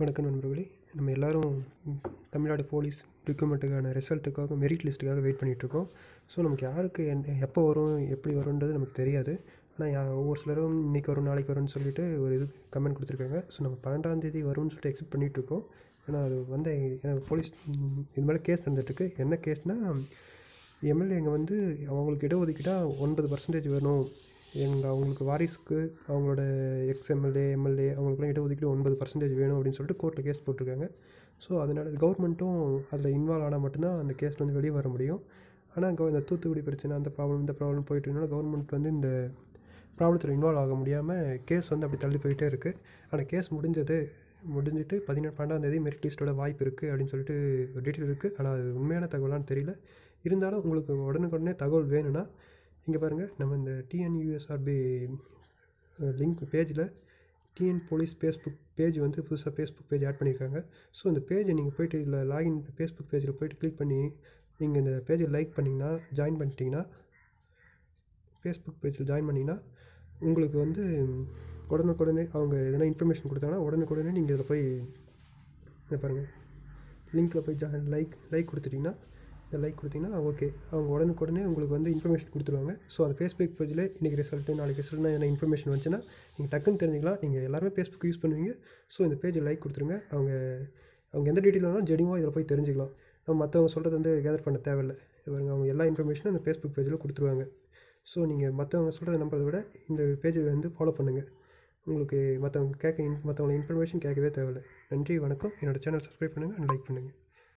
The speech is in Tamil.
வணக்கம் நண்பர்களே நம்ம எல்லோரும் தமிழ்நாடு போலீஸ் ரிக்ரூமெண்ட்டுக்கான ரிசல்ட்டுக்காக மெரிட் லிஸ்ட்டுக்காக வெயிட் பண்ணிகிட்ருக்கோம் ஸோ நமக்கு யாருக்கு என் எப்போ வரும் எப்படி வரும்ன்றது நமக்கு தெரியாது ஆனால் ஒவ்வொரு சிலரும் இன்றைக்கி வரும் நாளைக்கு வரும்னு சொல்லிட்டு ஒரு இது கமெண்ட் கொடுத்துருக்காங்க ஸோ நம்ம பன்னெண்டாந்தேதி வரும்னு சொல்லிட்டு எக்ஸ்பெக்ட் பண்ணிகிட்ருக்கோம் ஏன்னா அது வந்து எனக்கு போலீஸ் இது மேலே கேஸ் நடந்துகிட்ருக்கு என்ன கேஸ்னால் எம்எல்ஏங்க வந்து அவங்களுக்கு இடஒதுக்கீட்டாக ஒன்பது பர்சன்டேஜ் வேணும் எங்க அவங்களுக்கு வாரிசுக்கு அவங்களோட எக்ஸ் எம்எல்ஏ எம்எல்ஏ அவங்களுக்குலாம் இடஒதுக்கீடு ஒன்பது பர்சன்டேஜ் வேணும் அப்படின்னு சொல்லிட்டு கோர்ட்டில் கேஸ் போட்டிருக்காங்க ஸோ அதனால் கவர்மெண்ட்டும் அதில் இன்வால்வ் ஆனால் மட்டும்தான் அந்த கேஸ்லேருந்து வெளியே வர முடியும் ஆனால் அங்கே இந்த தூத்துக்குடி பிரச்சனை அந்த ப்ராப்ளம் இந்த ப்ராப்ளம் போயிட்டு இருந்தாலும் கவர்மெண்ட் வந்து இந்த ப்ராப்ளத்தில் இன்வால்வ் ஆக முடியாமல் கேஸ் வந்து அப்படி தள்ளி போயிட்டே இருக்குது ஆனால் கேஸ் முடிஞ்சது முடிஞ்சுட்டு பதினெட்டு பன்னெண்டாந்தேதி மெரிட் லிஸ்ட்டோட வாய்ப்பு இருக்குது அப்படின்னு சொல்லிட்டு ஒரு டீட்டெயில் இருக்குது ஆனால் அது உண்மையான தகவலான்னு தெரியல இருந்தாலும் உங்களுக்கு உடனுக்குடனே தகவல் வேணும்னா இங்கே பாருங்கள் நம்ம இந்த டிஎன்யூஎஸ்ஆர்பி லிங்க் பேஜில் டிஎன் போலீஸ் ஃபேஸ்புக் பேஜ் வந்து புதுசாக ஃபேஸ்புக் பேஜ் ஆட் பண்ணியிருக்காங்க ஸோ அந்த பேஜை நீங்கள் போய்ட்டு இதில் லாகின் ஃபேஸ்புக் பேஜில் போய்ட்டு கிளிக் பண்ணி நீங்கள் இந்த பேஜை லைக் பண்ணிங்கன்னா ஜாயின் பண்ணிட்டீங்கன்னா ஃபேஸ்புக் பேஜில் ஜாயின் பண்ணிங்கன்னா உங்களுக்கு வந்து உடனுக்குடனே அவங்க எதனா இன்ஃபர்மேஷன் கொடுத்தாங்கன்னா உடனுக்குடனே நீங்கள் இதில் போய் பாருங்கள் லிங்க்கில் போய் ஜாயின் லைக் லைக் கொடுத்துட்டிங்கன்னா இந்த லைக் கொடுத்தீங்கன்னா ஓகே அவங்க உடனுக்குடனே உங்களுக்கு வந்து இன்ஃபர்மேஷன் கொடுத்துருவாங்க ஸோ அந்த ஃபேஸ்புக் பேஜில் இன்றைக்கி ரிசல்ட்டு நாளைக்கு ரிசல்ட் என்ன இன்ஃபர்மேஷன் வந்துச்சுன்னா நீங்கள் டக்குன்னு தெரிஞ்சுக்கலாம் நீங்கள் எல்லாருமே ஃபேஸ்புக் யூஸ் பண்ணுவீங்க ஸோ இந்த பேஜில் லைக் கொடுத்துருங்க அவங்க அவங்க எந்த டீட்டெயில் வேணாலும் ஜெனிவாக இதில் போய் தெரிஞ்சுக்கலாம் நம்ம மற்றவங்க சொல்கிறது வந்து கேதர் பண்ண தேவையில்லை இவங்க அவங்க எல்லா இன்ஃபர்மேஷனும் அந்த ஃபேஸ்புக் பேஜில் கொடுத்துருவாங்க ஸோ நீங்கள் மற்றவங்க சொல்கிறத நம்புறதை விட இந்த பேஜை வந்து ஃபாலோ பண்ணுங்கள் உங்களுக்கு மற்றவங்க கேட்க இன் மற்றவங்கள இன்ஃபர்மேஷன் கேட்கவே தேவையில்லை நன்றி வணக்கம் என்னோடய சேனல் சப்ஸ்கிரைப் பண்ணுங்கள் அண்ட் லைக் பண்ணுங்கள்